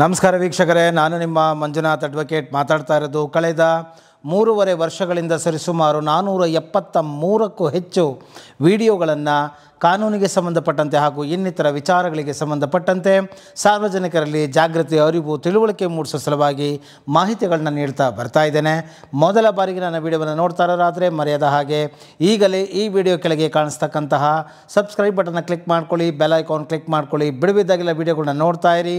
ನಮಸ್ಕಾರ ವೀಕ್ಷಕರೇ ನಾನು ನಿಮ್ಮ ಮಂಜುನಾಥ್ ಅಡ್ವೊಕೇಟ್ ಮಾತಾಡ್ತಾ ಇರೋದು ಕಳೆದ ಮೂರುವರೆ ವರ್ಷಗಳಿಂದ ಸರಿಸುಮಾರು ನಾನ್ನೂರ ಎಪ್ಪತ್ತ ಮೂರಕ್ಕೂ ಹೆಚ್ಚು ವಿಡಿಯೋಗಳನ್ನು ಕಾನೂನಿಗೆ ಸಂಬಂಧಪಟ್ಟಂತೆ ಹಾಗೂ ಇನ್ನಿತರ ವಿಚಾರಗಳಿಗೆ ಸಂಬಂಧಪಟ್ಟಂತೆ ಸಾರ್ವಜನಿಕರಲ್ಲಿ ಜಾಗೃತಿ ಅರಿವು ತಿಳುವಳಿಕೆ ಮೂಡಿಸೋ ಸಲುವಾಗಿ ಮಾಹಿತಿಗಳನ್ನ ನೀಡ್ತಾ ಬರ್ತಾ ಇದ್ದೇನೆ ಮೊದಲ ಬಾರಿಗೆ ನನ್ನ ವಿಡಿಯೋವನ್ನು ನೋಡ್ತಾ ಇರೋದಾದರೆ ಮರೆಯದ ಹಾಗೆ ಈಗಲೇ ಈ ವಿಡಿಯೋ ಕೆಳಗೆ ಕಾಣಿಸ್ತಕ್ಕಂತಹ ಸಬ್ಸ್ಕ್ರೈಬ್ ಬಟನ್ನ ಕ್ಲಿಕ್ ಮಾಡ್ಕೊಳ್ಳಿ ಬೆಲ್ ಐಕಾನ್ ಕ್ಲಿಕ್ ಮಾಡ್ಕೊಳ್ಳಿ ಬಿಡುವಿದ್ದಾಗೆಲ್ಲ ವಿಡಿಯೋಗಳನ್ನ ನೋಡ್ತಾ ಇರಿ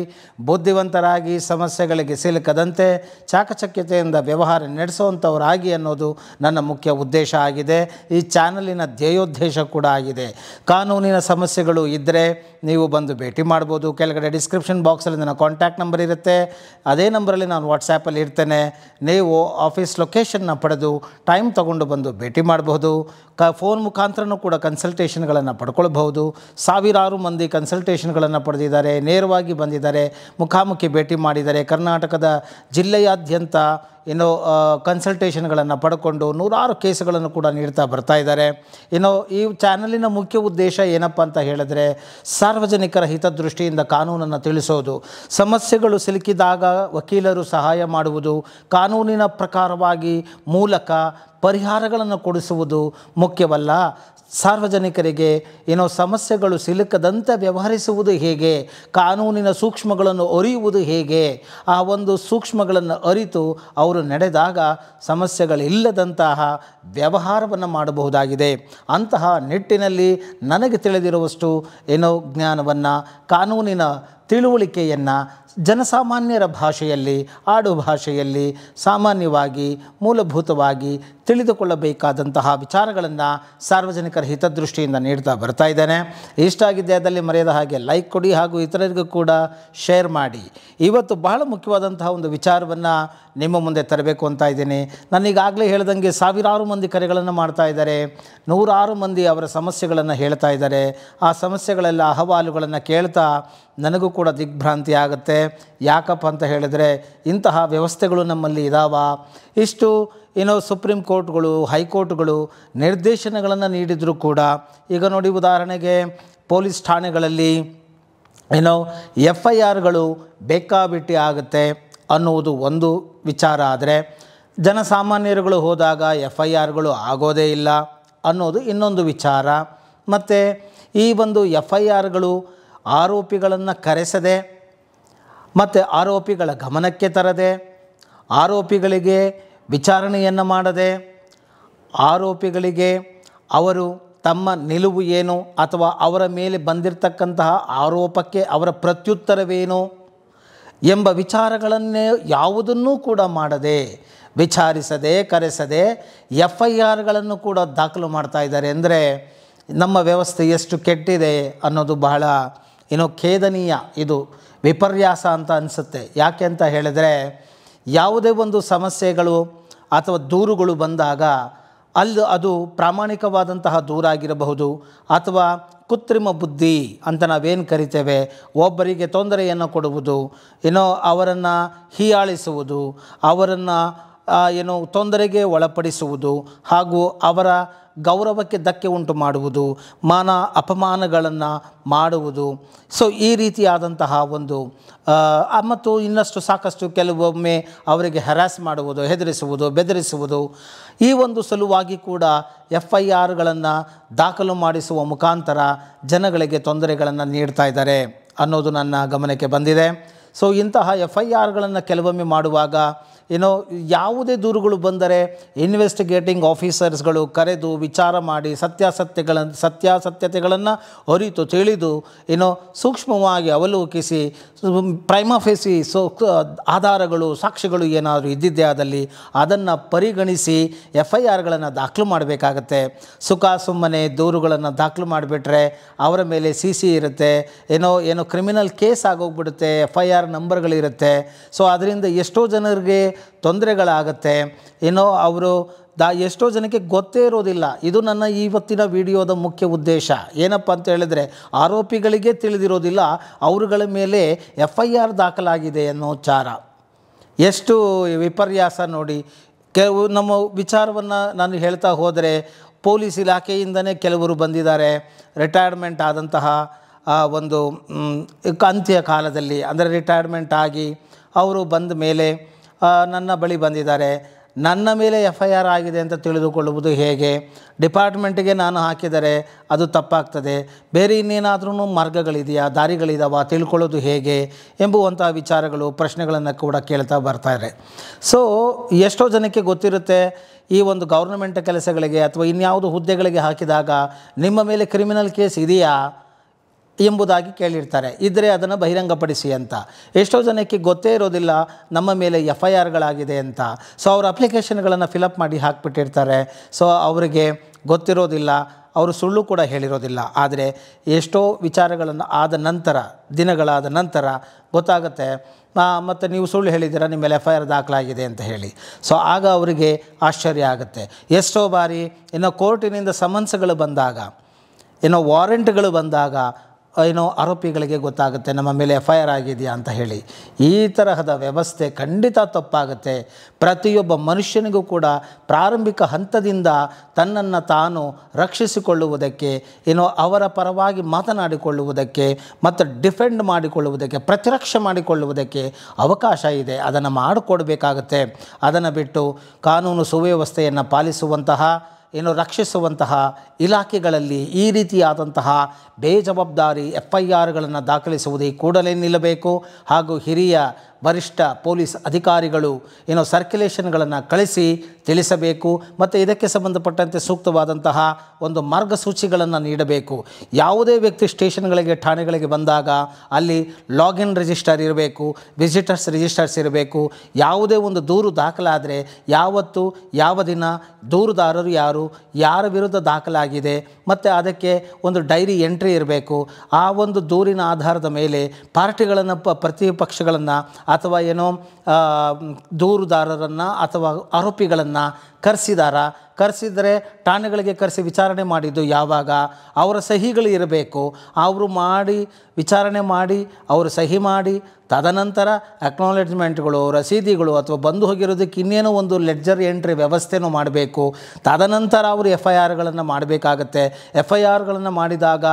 ಬುದ್ಧಿವಂತರಾಗಿ ಸಮಸ್ಯೆಗಳಿಗೆ ಸಿಲುಕದಂತೆ ಚಾಕಚಕ್ಯತೆಯಿಂದ ವ್ಯವಹಾರ ನಡೆಸುವಂಥವರಾಗಿ ಅನ್ನೋದು ನನ್ನ ಮುಖ್ಯ ಉದ್ದೇಶ ಆಗಿದೆ ಈ ಚಾನಲಿನ ಧ್ಯೇಯೋದ್ದೇಶ ಕೂಡ ಆಗಿದೆ ಕಾನೂನಿನ ಸಮಸ್ಯೆಗಳು ಇದ್ದರೆ ನೀವು ಬಂದು ಭೇಟಿ ಮಾಡ್ಬೋದು ಕೆಳಗಡೆ ಡಿಸ್ಕ್ರಿಪ್ಷನ್ ಬಾಕ್ಸಲ್ಲಿ ನನ್ನ ಕಾಂಟ್ಯಾಕ್ಟ್ ನಂಬರ್ ಇರುತ್ತೆ ಅದೇ ನಂಬರಲ್ಲಿ ನಾನು ವಾಟ್ಸಾಪಲ್ಲಿ ಇರ್ತೇನೆ ನೀವು ಆಫೀಸ್ ಲೊಕೇಶನ್ನ ಪಡೆದು ಟೈಮ್ ತಗೊಂಡು ಬಂದು ಭೇಟಿ ಮಾಡಬಹುದು ಕ ಫೋನ್ ಮುಖಾಂತರನೂ ಕೂಡ ಕನ್ಸಲ್ಟೇಷನ್ಗಳನ್ನು ಪಡ್ಕೊಳ್ಬಹುದು ಸಾವಿರಾರು ಮಂದಿ ಕನ್ಸಲ್ಟೇಷನ್ಗಳನ್ನು ಪಡೆದಿದ್ದಾರೆ ನೇರವಾಗಿ ಬಂದಿದ್ದಾರೆ ಮುಖಾಮುಖಿ ಭೇಟಿ ಮಾಡಿದ್ದಾರೆ ಕರ್ನಾಟಕದ ಜಿಲ್ಲೆಯಾದ್ಯಂತ ಏನೋ ಕನ್ಸಲ್ಟೇಷನ್ಗಳನ್ನು ಪಡ್ಕೊಂಡು ನೂರಾರು ಕೇಸುಗಳನ್ನು ಕೂಡ ನೀಡ್ತಾ ಬರ್ತಾ ಇದ್ದಾರೆ ಇನ್ನು ಈ ಚಾನಲಿನ ಮುಖ್ಯ ಉದ್ದೇಶ ಏನಪ್ಪ ಅಂತ ಹೇಳಿದ್ರೆ ಸಾರ್ವಜನಿಕರ ಹಿತದೃಷ್ಟಿಯಿಂದ ಕಾನೂನನ್ನು ತಿಳಿಸೋದು ಸಮಸ್ಯೆಗಳು ಸಿಲುಕಿದಾಗ ವಕೀಲರು ಸಹಾಯ ಮಾಡುವುದು ಕಾನೂನಿನ ಪ್ರಕಾರವಾಗಿ ಮೂಲಕ ಪರಿಹಾರಗಳನ್ನು ಕೊಡಿಸುವುದು ಮುಖ್ಯವಲ್ಲ ಸಾರ್ವಜನಿಕರಿಗೆ ಏನೋ ಸಮಸ್ಯೆಗಳು ಸಿಲುಕದಂತೆ ವ್ಯವಹರಿಸುವುದು ಹೇಗೆ ಕಾನೂನಿನ ಸೂಕ್ಷ್ಮಗಳನ್ನು ಅರಿಯುವುದು ಹೇಗೆ ಆ ಒಂದು ಸೂಕ್ಷ್ಮಗಳನ್ನು ಅರಿತು ಅವರು ನಡೆದಾಗ ಸಮಸ್ಯೆಗಳಿಲ್ಲದಂತಹ ವ್ಯವಹಾರವನ್ನು ಮಾಡಬಹುದಾಗಿದೆ ಅಂತಹ ನಿಟ್ಟಿನಲ್ಲಿ ನನಗೆ ತಿಳಿದಿರುವಷ್ಟು ಏನೋ ಜ್ಞಾನವನ್ನು ಕಾನೂನಿನ ತಿಳುವಳಿಕೆಯನ್ನು ಜನಸಾಮಾನ್ಯರ ಭಾಷೆಯಲ್ಲಿ ಆಡು ಭಾಷೆಯಲ್ಲಿ ಸಾಮಾನ್ಯವಾಗಿ ಮೂಲಭೂತವಾಗಿ ತಿಳಿದುಕೊಳ್ಳಬೇಕಾದಂತಹ ವಿಚಾರಗಳನ್ನು ಸಾರ್ವಜನಿಕರ ಹಿತದೃಷ್ಟಿಯಿಂದ ನೀಡ್ತಾ ಬರ್ತಾ ಇದ್ದೇನೆ ಆಗಿದ್ದೆ ಅದರಲ್ಲಿ ಮರೆಯದ ಹಾಗೆ ಲೈಕ್ ಕೊಡಿ ಹಾಗೂ ಇತರರಿಗೂ ಕೂಡ ಶೇರ್ ಮಾಡಿ ಇವತ್ತು ಬಹಳ ಮುಖ್ಯವಾದಂತಹ ಒಂದು ವಿಚಾರವನ್ನು ನಿಮ್ಮ ಮುಂದೆ ತರಬೇಕು ಅಂತ ಇದ್ದೀನಿ ನಾನೀಗಾಗಲೇ ಹೇಳ್ದಂಗೆ ಸಾವಿರಾರು ಮಂದಿ ಕರೆಗಳನ್ನು ಮಾಡ್ತಾ ಇದ್ದಾರೆ ನೂರಾರು ಮಂದಿ ಅವರ ಸಮಸ್ಯೆಗಳನ್ನು ಹೇಳ್ತಾ ಇದ್ದಾರೆ ಆ ಸಮಸ್ಯೆಗಳೆಲ್ಲ ಅಹವಾಲುಗಳನ್ನು ಕೇಳ್ತಾ ನನಗೂ ಕೂಡ ದಿಗ್ಭ್ರಾಂತಿ ಆಗುತ್ತೆ ಯಾಕಪ್ಪ ಅಂತ ಹೇಳಿದರೆ ಇಂತಹ ವ್ಯವಸ್ಥೆಗಳು ನಮ್ಮಲ್ಲಿ ಇದಾವ ಇಷ್ಟು ಏನೋ ಸುಪ್ರೀಂ ಕೋರ್ಟ್ಗಳು ಹೈಕೋರ್ಟ್ಗಳು ನಿರ್ದೇಶನಗಳನ್ನು ನೀಡಿದರೂ ಕೂಡ ಈಗ ನೋಡಿ ಉದಾಹರಣೆಗೆ ಪೊಲೀಸ್ ಠಾಣೆಗಳಲ್ಲಿ ಏನೋ ಎಫ್ ಐ ಆರ್ಗಳು ಬೇಕಾಬಿಟ್ಟಿ ಆಗುತ್ತೆ ಅನ್ನುವುದು ಒಂದು ವಿಚಾರ ಆದರೆ ಜನಸಾಮಾನ್ಯರುಗಳು ಹೋದಾಗ ಎಫ್ ಐ ಆರ್ಗಳು ಆಗೋದೇ ಇಲ್ಲ ಅನ್ನೋದು ಇನ್ನೊಂದು ವಿಚಾರ ಮತ್ತು ಈ ಒಂದು ಎಫ್ ಐ ಆರ್ಗಳು ಆರೋಪಿಗಳನ್ನು ಕರೆಸದೆ ಮತ್ತು ಆರೋಪಿಗಳ ಗಮನಕ್ಕೆ ತರದೆ ಆರೋಪಿಗಳಿಗೆ ವಿಚಾರಣೆಯನ್ನು ಮಾಡದೆ ಆರೋಪಿಗಳಿಗೆ ಅವರು ತಮ್ಮ ನಿಲುವು ಏನು ಅಥವಾ ಅವರ ಮೇಲೆ ಬಂದಿರತಕ್ಕಂತಹ ಆರೋಪಕ್ಕೆ ಅವರ ಪ್ರತ್ಯುತ್ತರವೇನು ಎಂಬ ವಿಚಾರಗಳನ್ನೇ ಯಾವುದನ್ನೂ ಕೂಡ ಮಾಡದೆ ವಿಚಾರಿಸದೆ ಕರೆಸದೆ ಎಫ್ ಐ ಆರ್ಗಳನ್ನು ಕೂಡ ದಾಖಲು ಮಾಡ್ತಾ ಇದ್ದಾರೆ ಅಂದರೆ ನಮ್ಮ ವ್ಯವಸ್ಥೆ ಎಷ್ಟು ಕೆಟ್ಟಿದೆ ಅನ್ನೋದು ಬಹಳ ಏನೋ ಖೇದನೀಯ ಇದು ವಿಪರ್ಯಾಸ ಅಂತ ಅನಿಸುತ್ತೆ ಯಾಕೆ ಅಂತ ಹೇಳಿದರೆ ಯಾವುದೇ ಒಂದು ಸಮಸ್ಯೆಗಳು ಅಥವಾ ದೂರುಗಳು ಬಂದಾಗ ಅಲ್ಲಿ ಅದು ಪ್ರಾಮಾಣಿಕವಾದಂತಹ ದೂರಾಗಿರಬಹುದು ಅಥವಾ ಕೃತ್ರಿಮ ಬುದ್ಧಿ ಅಂತ ನಾವೇನು ಕರಿತೇವೆ ಒಬ್ಬರಿಗೆ ತೊಂದರೆಯನ್ನು ಕೊಡುವುದು ಏನೋ ಅವರನ್ನು ಹೀಯಾಳಿಸುವುದು ಅವರನ್ನು ಏನು ತೊಂದರೆಗೆ ಒಳಪಡಿಸುವುದು ಹಾಗೂ ಅವರ ಗೌರವಕ್ಕೆ ಧಕ್ಕೆ ಉಂಟು ಮಾಡುವುದು ಮಾನ ಅಪಮಾನಗಳನ್ನು ಮಾಡುವುದು ಸೊ ಈ ರೀತಿಯಾದಂತಹ ಒಂದು ಮತ್ತು ಇನ್ನಷ್ಟು ಸಾಕಷ್ಟು ಕೆಲವೊಮ್ಮೆ ಅವರಿಗೆ ಹರಾಸ್ ಮಾಡುವುದು ಹೆದರಿಸುವುದು ಬೆದರಿಸುವುದು ಈ ಒಂದು ಸಲುವಾಗಿ ಕೂಡ ಎಫ್ ಐ ಆರ್ಗಳನ್ನು ದಾಖಲು ಮಾಡಿಸುವ ಮುಖಾಂತರ ಜನಗಳಿಗೆ ತೊಂದರೆಗಳನ್ನು ನೀಡ್ತಾ ಇದ್ದಾರೆ ಅನ್ನೋದು ನನ್ನ ಗಮನಕ್ಕೆ ಬಂದಿದೆ ಸೊ ಇಂತಹ ಎಫ್ ಐ ಆರ್ಗಳನ್ನು ಕೆಲವೊಮ್ಮೆ ಮಾಡುವಾಗ ಏನೋ ಯಾವುದೇ ದೂರುಗಳು ಬಂದರೆ ಇನ್ವೆಸ್ಟಿಗೇಟಿಂಗ್ ಆಫೀಸರ್ಸ್ಗಳು ಕರೆದು ವಿಚಾರ ಮಾಡಿ ಸತ್ಯಾಸತ್ಯಗಳನ್ನು ಸತ್ಯಾಸತ್ಯತೆಗಳನ್ನು ಅರಿತು ತಿಳಿದು ಏನೋ ಸೂಕ್ಷ್ಮವಾಗಿ ಅವಲೋಕಿಸಿ ಪ್ರೈಮಾಫೇಸಿ ಸೋ ಆಧಾರಗಳು ಸಾಕ್ಷಿಗಳು ಏನಾದರೂ ಇದ್ದಿದ್ದೇ ಆದಲ್ಲಿ ಅದನ್ನು ಪರಿಗಣಿಸಿ ಎಫ್ ಐ ಆರ್ಗಳನ್ನು ದಾಖಲು ಮಾಡಬೇಕಾಗತ್ತೆ ಸುಖ ಸುಮ್ಮನೆ ದೂರುಗಳನ್ನು ದಾಖಲು ಮಾಡಿಬಿಟ್ರೆ ಅವರ ಮೇಲೆ ಸಿ ಸಿ ಇರುತ್ತೆ ಏನೋ ಏನೋ ಕ್ರಿಮಿನಲ್ ಕೇಸ್ ಆಗೋಗ್ಬಿಡುತ್ತೆ ಎಫ್ ಐ ಆರ್ ನಂಬರ್ಗಳಿರುತ್ತೆ ಸೊ ಅದರಿಂದ ಎಷ್ಟೋ ಜನರಿಗೆ ತೊಂದರೆಗಳಾಗತ್ತೆ ಏನೋ ಅವರು ದಾ ಎಷ್ಟೋ ಜನಕ್ಕೆ ಗೊತ್ತೇ ಇರೋದಿಲ್ಲ ಇದು ನನ್ನ ಇವತ್ತಿನ ವಿಡಿಯೋದ ಮುಖ್ಯ ಉದ್ದೇಶ ಏನಪ್ಪ ಅಂತ ಹೇಳಿದರೆ ಆರೋಪಿಗಳಿಗೆ ತಿಳಿದಿರೋದಿಲ್ಲ ಅವರುಗಳ ಮೇಲೆ ಎಫ್ ಐ ಆರ್ ದಾಖಲಾಗಿದೆ ಅನ್ನೋ ಚಾರ ಎಷ್ಟು ವಿಪರ್ಯಾಸ ನೋಡಿ ಕೆಲವು ನಮ್ಮ ವಿಚಾರವನ್ನು ನಾನು ಹೇಳ್ತಾ ಹೋದರೆ ಪೊಲೀಸ್ ಇಲಾಖೆಯಿಂದನೇ ಕೆಲವರು ಬಂದಿದ್ದಾರೆ ರಿಟೈರ್ಮೆಂಟ್ ಆದಂತಹ ಒಂದು ಅಂತ್ಯ ಕಾಲದಲ್ಲಿ ಅಂದರೆ ರಿಟೈರ್ಮೆಂಟ್ ಆಗಿ ಅವರು ಬಂದ ಮೇಲೆ ನನ್ನ ಬಳಿ ಬಂದಿದ್ದಾರೆ ನನ್ನ ಮೇಲೆ ಎಫ್ ಐ ಆರ್ ಆಗಿದೆ ಅಂತ ತಿಳಿದುಕೊಳ್ಳುವುದು ಹೇಗೆ ಡಿಪಾರ್ಟ್ಮೆಂಟಿಗೆ ನಾನು ಹಾಕಿದರೆ ಅದು ತಪ್ಪಾಗ್ತದೆ ಬೇರೆ ಇನ್ನೇನಾದ್ರೂ ಮಾರ್ಗಗಳಿದೆಯಾ ದಾರಿಗಳಿದಾವಾ ತಿಳ್ಕೊಳ್ಳೋದು ಹೇಗೆ ಎಂಬುವಂಥ ವಿಚಾರಗಳು ಪ್ರಶ್ನೆಗಳನ್ನು ಕೂಡ ಕೇಳ್ತಾ ಬರ್ತಾರೆ ಸೊ ಎಷ್ಟೋ ಜನಕ್ಕೆ ಗೊತ್ತಿರುತ್ತೆ ಈ ಒಂದು ಗೌರ್ನಮೆಂಟ್ ಕೆಲಸಗಳಿಗೆ ಅಥವಾ ಇನ್ಯಾವುದು ಹುದ್ದೆಗಳಿಗೆ ಹಾಕಿದಾಗ ನಿಮ್ಮ ಮೇಲೆ ಕ್ರಿಮಿನಲ್ ಕೇಸ್ ಇದೆಯಾ ಎಂಬುದಾಗಿ ಕೇಳಿರ್ತಾರೆ ಇದ್ದರೆ ಅದನ್ನು ಬಹಿರಂಗಪಡಿಸಿ ಅಂತ ಎಷ್ಟೋ ಜನಕ್ಕೆ ಗೊತ್ತೇ ಇರೋದಿಲ್ಲ ನಮ್ಮ ಮೇಲೆ ಎಫ್ ಐ ಆರ್ಗಳಾಗಿದೆ ಅಂತ ಸೊ ಅವರು ಅಪ್ಲಿಕೇಶನ್ಗಳನ್ನು ಫಿಲಪ್ ಮಾಡಿ ಹಾಕಿಬಿಟ್ಟಿರ್ತಾರೆ ಸೊ ಅವರಿಗೆ ಗೊತ್ತಿರೋದಿಲ್ಲ ಅವರು ಸುಳ್ಳು ಕೂಡ ಹೇಳಿರೋದಿಲ್ಲ ಆದರೆ ಎಷ್ಟೋ ವಿಚಾರಗಳನ್ನು ಆದ ನಂತರ ದಿನಗಳಾದ ನಂತರ ಗೊತ್ತಾಗುತ್ತೆ ಮತ್ತು ನೀವು ಸುಳ್ಳು ಹೇಳಿದ್ದೀರಾ ನಿಮ್ಮ ಮೇಲೆ ಎಫ್ ಐ ಆರ್ ದಾಖಲಾಗಿದೆ ಅಂತ ಹೇಳಿ ಸೊ ಆಗ ಅವರಿಗೆ ಆಶ್ಚರ್ಯ ಆಗುತ್ತೆ ಎಷ್ಟೋ ಬಾರಿ ಇನ್ನು ಕೋರ್ಟಿನಿಂದ ಸಮನ್ಸ್ಗಳು ಬಂದಾಗ ಏನೋ ವಾರೆಂಟ್ಗಳು ಬಂದಾಗ ಏನೋ ಆರೋಪಿಗಳಿಗೆ ಗೊತ್ತಾಗುತ್ತೆ ನಮ್ಮ ಮೇಲೆ ಎಫ್ ಐ ಆರ್ ಆಗಿದೆಯಾ ಅಂತ ಹೇಳಿ ಈ ತರಹದ ವ್ಯವಸ್ಥೆ ಖಂಡಿತ ತಪ್ಪಾಗುತ್ತೆ ಪ್ರತಿಯೊಬ್ಬ ಮನುಷ್ಯನಿಗೂ ಕೂಡ ಪ್ರಾರಂಭಿಕ ಹಂತದಿಂದ ತನ್ನನ್ನು ತಾನು ರಕ್ಷಿಸಿಕೊಳ್ಳುವುದಕ್ಕೆ ಏನೋ ಅವರ ಪರವಾಗಿ ಮಾತನಾಡಿಕೊಳ್ಳುವುದಕ್ಕೆ ಮತ್ತು ಡಿಫೆಂಡ್ ಮಾಡಿಕೊಳ್ಳುವುದಕ್ಕೆ ಪ್ರತಿರಕ್ಷೆ ಮಾಡಿಕೊಳ್ಳುವುದಕ್ಕೆ ಅವಕಾಶ ಇದೆ ಅದನ್ನು ಮಾಡಿಕೊಡಬೇಕಾಗುತ್ತೆ ಅದನ್ನು ಬಿಟ್ಟು ಕಾನೂನು ಸುವ್ಯವಸ್ಥೆಯನ್ನು ಪಾಲಿಸುವಂತಹ ಏನು ರಕ್ಷಿಸುವಂತಹ ಇಲಾಖೆಗಳಲ್ಲಿ ಈ ರೀತಿಯಾದಂತಹ ಬೇಜವಾಬ್ದಾರಿ ಎಫ್ ಐ ಆರ್ಗಳನ್ನು ದಾಖಲಿಸುವುದೇ ಕೂಡಲೇ ನಿಲ್ಲಬೇಕು ಹಾಗೂ ಹಿರಿಯ ವರಿಷ್ಠ ಪೊಲೀಸ್ ಅಧಿಕಾರಿಗಳು ಏನೋ ಸರ್ಕ್ಯುಲೇಷನ್ಗಳನ್ನು ಕಳಿಸಿ ತಿಳಿಸಬೇಕು ಮತ್ತು ಇದಕ್ಕೆ ಸಂಬಂಧಪಟ್ಟಂತೆ ಸೂಕ್ತವಾದಂತಹ ಒಂದು ಮಾರ್ಗಸೂಚಿಗಳನ್ನು ನೀಡಬೇಕು ಯಾವುದೇ ವ್ಯಕ್ತಿ ಸ್ಟೇಷನ್ಗಳಿಗೆ ಠಾಣೆಗಳಿಗೆ ಬಂದಾಗ ಅಲ್ಲಿ ಲಾಗಿನ್ ರಿಜಿಸ್ಟರ್ ಇರಬೇಕು ವಿಸಿಟರ್ಸ್ ರಿಜಿಸ್ಟರ್ಸ್ ಇರಬೇಕು ಯಾವುದೇ ಒಂದು ದೂರು ದಾಖಲಾದರೆ ಯಾವತ್ತು ಯಾವ ದಿನ ದೂರುದಾರರು ಯಾರು ಯಾರ ವಿರುದ್ಧ ದಾಖಲಾಗಿದೆ ಮತ್ತು ಅದಕ್ಕೆ ಒಂದು ಡೈರಿ ಎಂಟ್ರಿ ಇರಬೇಕು ಆ ಒಂದು ದೂರಿನ ಆಧಾರದ ಮೇಲೆ ಪಾರ್ಟಿಗಳನ್ನು ಪ್ರತಿಪಕ್ಷಗಳನ್ನು ಅಥವಾ ಏನೋ ದೂರುದಾರರನ್ನು ಅಥವಾ ಆರೋಪಿಗಳನ್ನು ಕರೆಸಿದಾರ ಕರೆಸಿದರೆ ಠಾಣೆಗಳಿಗೆ ಕರೆಸಿ ವಿಚಾರಣೆ ಮಾಡಿದ್ದು ಯಾವಾಗ ಅವರ ಸಹಿಗಳು ಇರಬೇಕು ಅವರು ಮಾಡಿ ವಿಚಾರಣೆ ಮಾಡಿ ಅವರು ಸಹಿ ಮಾಡಿ ತದನಂತರ ಅಕ್ನಾಲೆಜ್ಮೆಂಟ್ಗಳು ರಸೀದಿಗಳು ಅಥವಾ ಬಂದು ಹೋಗಿರೋದಕ್ಕೆ ಇನ್ನೇನೋ ಒಂದು ಲೆಡ್ಜರ್ ಎಂಟ್ರಿ ವ್ಯವಸ್ಥೆನೂ ಮಾಡಬೇಕು ತದನಂತರ ಅವರು ಎಫ್ ಐ ಆರ್ಗಳನ್ನು ಮಾಡಬೇಕಾಗತ್ತೆ ಎಫ್ ಐ ಆರ್ಗಳನ್ನು ಮಾಡಿದಾಗ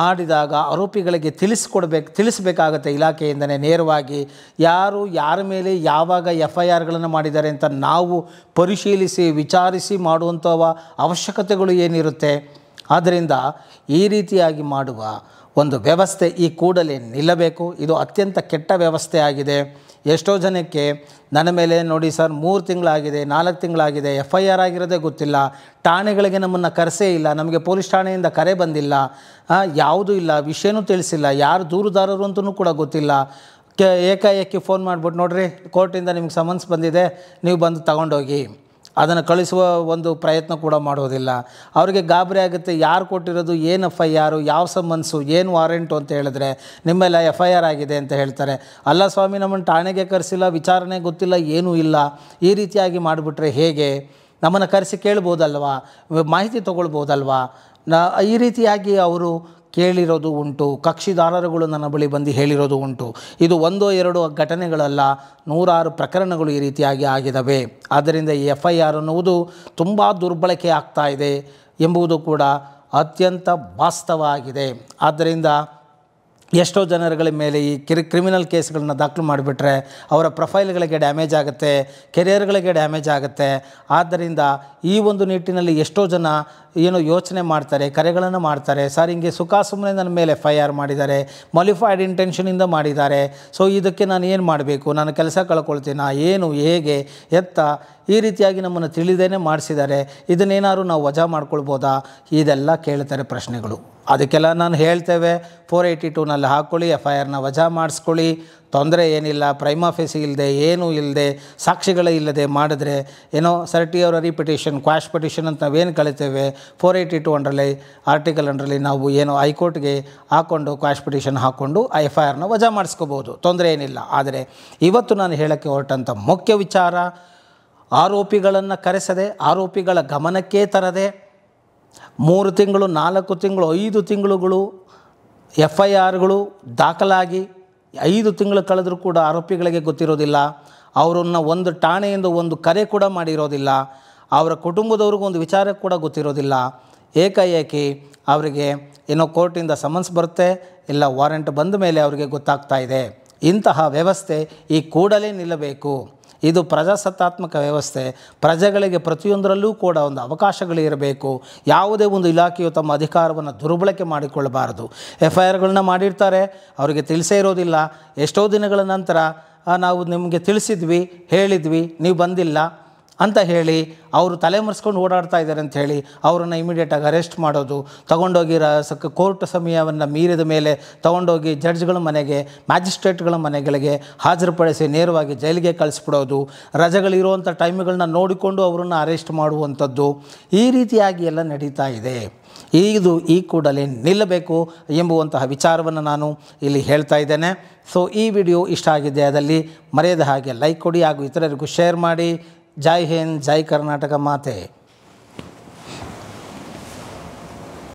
ಮಾಡಿದಾಗ ಆರೋಪಿಗಳಿಗೆ ತಿಳಿಸ್ಕೊಡ್ಬೇಕು ತಿಳಿಸ್ಬೇಕಾಗತ್ತೆ ಇಲಾಖೆಯಿಂದಲೇ ನೇರವಾಗಿ ಯಾರು ಯಾರ ಮೇಲೆ ಯಾವಾಗ ಎಫ್ ಐ ಆರ್ಗಳನ್ನು ಮಾಡಿದ್ದಾರೆ ಅಂತ ನಾವು ಪರಿಶೀಲಿಸಿ ವಿಚಾರಿಸಿ ಮಾಡುವಂಥ ಅವಶ್ಯಕತೆಗಳು ಏನಿರುತ್ತೆ ಆದ್ದರಿಂದ ಈ ರೀತಿಯಾಗಿ ಮಾಡುವ ಒಂದು ವ್ಯವಸ್ಥೆ ಈ ಕೂಡಲೇ ನಿಲ್ಲಬೇಕು ಇದು ಅತ್ಯಂತ ಕೆಟ್ಟ ವ್ಯವಸ್ಥೆ ಆಗಿದೆ ಎಷ್ಟೋ ಜನಕ್ಕೆ ನನ್ನ ಮೇಲೆ ನೋಡಿ ಸರ್ ಮೂರು ತಿಂಗಳಾಗಿದೆ ನಾಲ್ಕು ತಿಂಗಳಾಗಿದೆ ಎಫ್ ಐ ಆರ್ ಆಗಿರೋದೇ ಗೊತ್ತಿಲ್ಲ ಠಾಣೆಗಳಿಗೆ ನಮ್ಮನ್ನು ಕರೆಸೇ ಇಲ್ಲ ನಮಗೆ ಪೊಲೀಸ್ ಠಾಣೆಯಿಂದ ಕರೆ ಬಂದಿಲ್ಲ ಯಾವುದೂ ಇಲ್ಲ ವಿಷಯನೂ ತಿಳಿಸಿಲ್ಲ ಯಾರು ದೂರುದಾರರು ಅಂತಲೂ ಕೂಡ ಗೊತ್ತಿಲ್ಲ ಕೆ ಏಕಾಏಕಿ ಫೋನ್ ಮಾಡಿಬಿಟ್ಟು ನೋಡಿರಿ ಕೋರ್ಟಿಂದ ನಿಮ್ಗೆ ಸಮನ್ಸ್ ಬಂದಿದೆ ನೀವು ಬಂದು ತಗೊಂಡೋಗಿ ಅದನ್ನು ಕಳಿಸುವ ಒಂದು ಪ್ರಯತ್ನ ಕೂಡ ಮಾಡೋದಿಲ್ಲ ಅವರಿಗೆ ಗಾಬರಿ ಆಗುತ್ತೆ ಯಾರು ಕೊಟ್ಟಿರೋದು ಏನು ಎಫ್ ಐ ಆರು ಯಾವ ಸಮನ್ಸು ಏನು ವಾರೆಂಟು ಅಂತ ಹೇಳಿದ್ರೆ ನಿಮ್ಮೆಲ್ಲ ಎಫ್ ಐ ಆರ್ ಆಗಿದೆ ಅಂತ ಹೇಳ್ತಾರೆ ಅಲ್ಲ ಸ್ವಾಮಿ ನಮ್ಮನ್ನು ಠಾಣೆಗೆ ಕರೆಸಿಲ್ಲ ವಿಚಾರಣೆ ಗೊತ್ತಿಲ್ಲ ಏನೂ ಇಲ್ಲ ಈ ರೀತಿಯಾಗಿ ಮಾಡಿಬಿಟ್ರೆ ಹೇಗೆ ನಮ್ಮನ್ನು ಕರೆಸಿ ಕೇಳ್ಬೋದಲ್ವಾ ಮಾಹಿತಿ ತೊಗೊಳ್ಬೋದಲ್ವಾ ನ ಈ ರೀತಿಯಾಗಿ ಅವರು ಕೇಳಿರೋದು ಉಂಟು ಕಕ್ಷಿದಾರರುಗಳು ನನ್ನ ಬಳಿ ಬಂದು ಹೇಳಿರೋದು ಉಂಟು ಇದು ಒಂದೋ ಎರಡು ಘಟನೆಗಳಲ್ಲ ನೂರಾರು ಪ್ರಕರಣಗಳು ಈ ರೀತಿಯಾಗಿ ಆಗಿದವೆ ಆದ್ದರಿಂದ ಈ ಎಫ್ ಐ ಆರ್ ಅನ್ನುವುದು ತುಂಬ ದುರ್ಬಳಕೆ ಆಗ್ತಾ ಇದೆ ಎಂಬುದು ಕೂಡ ಅತ್ಯಂತ ವಾಸ್ತವ ಆಗಿದೆ ಆದ್ದರಿಂದ ಎಷ್ಟೋ ಜನರುಗಳ ಮೇಲೆ ಈ ಕಿರಿ ಕ್ರಿಮಿನಲ್ ಕೇಸ್ಗಳನ್ನ ದಾಖಲು ಮಾಡಿಬಿಟ್ರೆ ಅವರ ಪ್ರೊಫೈಲ್ಗಳಿಗೆ ಡ್ಯಾಮೇಜ್ ಆಗುತ್ತೆ ಕೆರಿಯರ್ಗಳಿಗೆ ಡ್ಯಾಮೇಜ್ ಆಗುತ್ತೆ ಆದ್ದರಿಂದ ಈ ಒಂದು ನಿಟ್ಟಿನಲ್ಲಿ ಎಷ್ಟೋ ಜನ ಏನು ಯೋಚನೆ ಮಾಡ್ತಾರೆ ಕರೆಗಳನ್ನು ಮಾಡ್ತಾರೆ ಸರ್ ಹಿಂಗೆ ಸುಖ ಸುಮ್ಮನೆ ನನ್ನ ಮೇಲೆ ಎಫ್ ಐ ಆರ್ ಮಾಡಿದ್ದಾರೆ ಮೊಲಿಫೈಡ್ ಇಂಟೆನ್ಷನಿಂದ ಮಾಡಿದ್ದಾರೆ ಸೊ ಇದಕ್ಕೆ ನಾನು ಏನು ಮಾಡಬೇಕು ನಾನು ಕೆಲಸ ಕಳ್ಕೊಳ್ತೀನಿ ಏನು ಹೇಗೆ ಎತ್ತ ಈ ರೀತಿಯಾಗಿ ನಮ್ಮನ್ನು ತಿಳಿದೇನೆ ಮಾಡಿಸಿದ್ದಾರೆ ಇದನ್ನೇನಾದ್ರು ನಾವು ವಜಾ ಮಾಡ್ಕೊಳ್ಬೋದಾ ಇದೆಲ್ಲ ಕೇಳ್ತಾರೆ ಪ್ರಶ್ನೆಗಳು ಅದಕ್ಕೆಲ್ಲ ನಾನು ಹೇಳ್ತೇವೆ ಫೋರ್ ಏಯ್ಟಿ ಟೂನಲ್ಲಿ ಹಾಕ್ಕೊಳ್ಳಿ ಎಫ್ ಐ ಆರ್ನ ವಜಾ ಮಾಡಿಸ್ಕೊಳ್ಳಿ ತೊಂದರೆ ಏನಿಲ್ಲ ಪ್ರೈಮ್ ಆಫೀಸ್ ಇಲ್ಲದೆ ಏನೂ ಇಲ್ಲದೆ ಸಾಕ್ಷಿಗಳೇ ಇಲ್ಲದೆ ಮಾಡಿದ್ರೆ ಏನೋ ಸರ್ಟಿ ಅವರ ರಿಪಿಟೇಷನ್ ಕ್ವಾಶ್ ಪಿಟಿಷನ್ ಅಂತ ನಾವೇನು ಕಳಿತೇವೆ ಫೋರ್ ಏಯ್ಟಿ ಟು ಅಂಡ್ರಲ್ಲಿ ಆರ್ಟಿಕಲ್ ಅಂಡ್ರಲ್ಲಿ ನಾವು ಏನೋ ಹೈಕೋರ್ಟ್ಗೆ ಹಾಕ್ಕೊಂಡು ಕ್ವಾಶ್ ಪಿಟಿಷನ್ ಹಾಕ್ಕೊಂಡು ಆ ಎಫ್ ಐ ಆರ್ನ ವಜಾ ಮಾಡಿಸ್ಕೋಬೋದು ತೊಂದರೆ ಏನಿಲ್ಲ ಆದರೆ ಇವತ್ತು ನಾನು ಹೇಳೋಕ್ಕೆ ಹೊರಟಂಥ ಮುಖ್ಯ ವಿಚಾರ ಆರೋಪಿಗಳನ್ನು ಕರೆಸದೆ ಆರೋಪಿಗಳ ಗಮನಕ್ಕೇ ತರದೆ ಮೂರು ತಿಂಗಳು ನಾಲ್ಕು ತಿಂಗಳು ಐದು ತಿಂಗಳುಗಳು ಎಫ್ ಐ ಆರ್ಗಳು ದಾಖಲಾಗಿ ಐದು ತಿಂಗಳು ಕಳೆದರೂ ಕೂಡ ಆರೋಪಿಗಳಿಗೆ ಗೊತ್ತಿರೋದಿಲ್ಲ ಅವರನ್ನು ಒಂದು ಠಾಣೆಯಿಂದ ಒಂದು ಕರೆ ಕೂಡ ಮಾಡಿರೋದಿಲ್ಲ ಅವರ ಕುಟುಂಬದವ್ರಿಗೂ ಒಂದು ವಿಚಾರ ಕೂಡ ಗೊತ್ತಿರೋದಿಲ್ಲ ಏಕಾಏಕಿ ಅವರಿಗೆ ಏನೋ ಕೋರ್ಟಿಂದ ಸಮನ್ಸ್ ಬರುತ್ತೆ ಇಲ್ಲ ವಾರೆಂಟ್ ಬಂದ ಮೇಲೆ ಅವರಿಗೆ ಗೊತ್ತಾಗ್ತಾ ಇದೆ ಇಂತಹ ವ್ಯವಸ್ಥೆ ಈ ಕೂಡಲೇ ನಿಲ್ಲಬೇಕು ಇದು ಪ್ರಜಾಸತ್ತಾತ್ಮಕ ವ್ಯವಸ್ಥೆ ಪ್ರಜೆಗಳಿಗೆ ಪ್ರತಿಯೊಂದರಲ್ಲೂ ಕೂಡ ಒಂದು ಅವಕಾಶಗಳು ಇರಬೇಕು ಯಾವುದೇ ಒಂದು ಇಲಾಖೆಯು ತಮ್ಮ ಅಧಿಕಾರವನ್ನು ದುರ್ಬಳಕೆ ಮಾಡಿಕೊಳ್ಳಬಾರದು ಎಫ್ ಐ ಆರ್ಗಳನ್ನ ಮಾಡಿರ್ತಾರೆ ಅವರಿಗೆ ತಿಳಿಸೇ ಇರೋದಿಲ್ಲ ಎಷ್ಟೋ ದಿನಗಳ ನಂತರ ನಾವು ನಿಮಗೆ ತಿಳಿಸಿದ್ವಿ ಹೇಳಿದ್ವಿ ನೀವು ಬಂದಿಲ್ಲ ಅಂತ ಹೇಳಿ ಅವರು ತಲೆಮರೆಸ್ಕೊಂಡು ಓಡಾಡ್ತಾ ಇದ್ದಾರೆ ಅಂತ ಹೇಳಿ ಅವರನ್ನು ಇಮಿಡಿಯೇಟಾಗಿ ಅರೆಸ್ಟ್ ಮಾಡೋದು ತೊಗೊಂಡೋಗಿ ರ ಸಕ್ಕ ಕೋರ್ಟ್ ಸಮಯವನ್ನು ಮೀರಿದ ಮೇಲೆ ತೊಗೊಂಡೋಗಿ ಜಡ್ಜ್ಗಳ ಮನೆಗೆ ಮ್ಯಾಜಿಸ್ಟ್ರೇಟ್ಗಳ ಮನೆಗಳಿಗೆ ಹಾಜರುಪಡಿಸಿ ನೇರವಾಗಿ ಜೈಲಿಗೆ ಕಳಿಸ್ಬಿಡೋದು ರಜೆಗಳಿರುವಂಥ ಟೈಮ್ಗಳನ್ನ ನೋಡಿಕೊಂಡು ಅವರನ್ನು ಅರೆಸ್ಟ್ ಮಾಡುವಂಥದ್ದು ಈ ರೀತಿಯಾಗಿ ಎಲ್ಲ ನಡೀತಾ ಇದೆ ಇದು ಈ ಕೂಡಲೇ ನಿಲ್ಲಬೇಕು ಎಂಬುವಂತಹ ವಿಚಾರವನ್ನು ನಾನು ಇಲ್ಲಿ ಹೇಳ್ತಾ ಇದ್ದೇನೆ ಸೊ ಈ ವಿಡಿಯೋ ಇಷ್ಟ ಆಗಿದೆ ಅದಲ್ಲಿ ಮರೆಯದ ಹಾಗೆ ಲೈಕ್ ಕೊಡಿ ಹಾಗೂ ಇತರರಿಗೂ ಶೇರ್ ಮಾಡಿ जय हिंद जय कर्नाटक माते